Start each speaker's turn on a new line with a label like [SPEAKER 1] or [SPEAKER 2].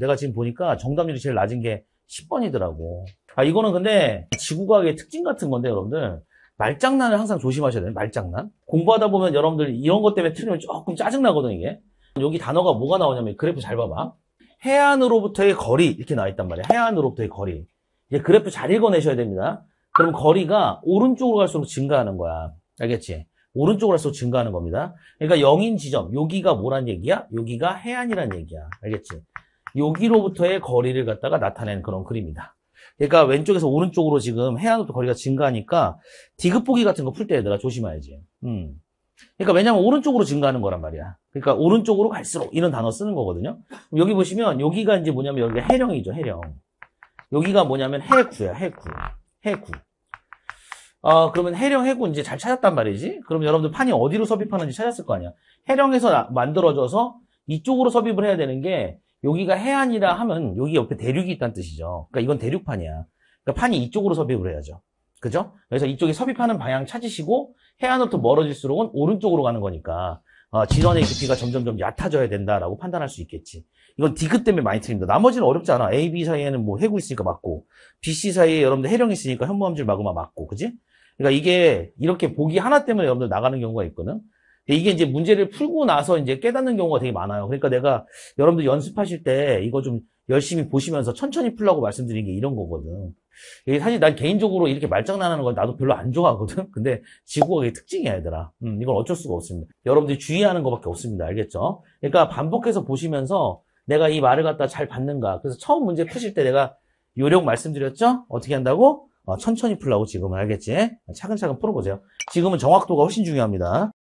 [SPEAKER 1] 내가 지금 보니까 정답률이 제일 낮은 게 10번이더라고. 아, 이거는 근데 지구과학의 특징 같은 건데, 여러분들. 말장난을 항상 조심하셔야 돼요. 말장난. 공부하다 보면 여러분들 이런 것 때문에 틀리면 조금 짜증나거든, 이게. 여기 단어가 뭐가 나오냐면 그래프 잘 봐봐. 해안으로부터의 거리 이렇게 나와 있단 말이야. 해안으로부터의 거리. 이제 그래프 잘 읽어내셔야 됩니다. 그럼 거리가 오른쪽으로 갈수록 증가하는 거야. 알겠지? 오른쪽으로 갈수록 증가하는 겁니다. 그러니까 영인 지점, 여기가 뭐란 얘기야? 여기가 해안이란 얘기야. 알겠지? 여기로부터의 거리를 갖다가 나타낸 그런 그림이다. 그러니까 왼쪽에서 오른쪽으로 지금 해안으로 거리가 증가하니까 디귿보기 같은 거 풀 때 얘들아 조심해야지. 음. 그러니까 왜냐면 오른쪽으로 증가하는 거란 말이야. 그러니까 오른쪽으로 갈수록 이런 단어 쓰는 거거든요. 여기 보시면 여기가 이제 뭐냐면 여기가 해령이죠. 해령. 여기가 뭐냐면 해구야. 해구. 해구. 어, 그러면 해령 해구 이제 잘 찾았단 말이지. 그럼 여러분들 판이 어디로 섭입하는지 찾았을 거 아니야. 해령에서 만들어져서 이쪽으로 섭입을 해야 되는 게 여기가 해안이라 하면 여기 옆에 대륙이 있다는 뜻이죠. 그러니까 이건 대륙판이야. 그러니까 판이 이쪽으로 섭입을 해야죠. 그죠? 그래서 이쪽에 섭입하는 방향 찾으시고 해안으로부터 멀어질수록은 오른쪽으로 가는 거니까 어, 아, 지선의 깊이가 점점점 얕아져야 된다라고 판단할 수 있겠지. 이건 디귿 때문에 많이 틀립니다. 나머지는 어렵지 않아. A, B 사이에는 뭐 해구 있으니까 맞고, B, C 사이에 여러분들 해령 있으니까 현무암질 마그마 맞고, 그지? 그러니까 이게 이렇게 보기 하나 때문에 여러분들 나가는 경우가 있거든. 이게 이제 문제를 풀고 나서 이제 깨닫는 경우가 되게 많아요. 그러니까 내가 여러분들 연습하실 때 이거 좀 열심히 보시면서 천천히 풀라고 말씀드린 게 이런 거거든. 이게 사실 난 개인적으로 이렇게 말장난하는 건 나도 별로 안 좋아하거든. 근데 지구가 그게 특징이야, 얘들아. 음, 이건 어쩔 수가 없습니다. 여러분들이 주의하는 것밖에 없습니다. 알겠죠? 그러니까 반복해서 보시면서 내가 이 말을 갖다 잘 받는가. 그래서 처음 문제 푸실 때 내가 요령 말씀드렸죠? 어떻게 한다고? 어, 천천히 풀라고 지금은 알겠지? 차근차근 풀어보세요. 지금은 정확도가 훨씬 중요합니다.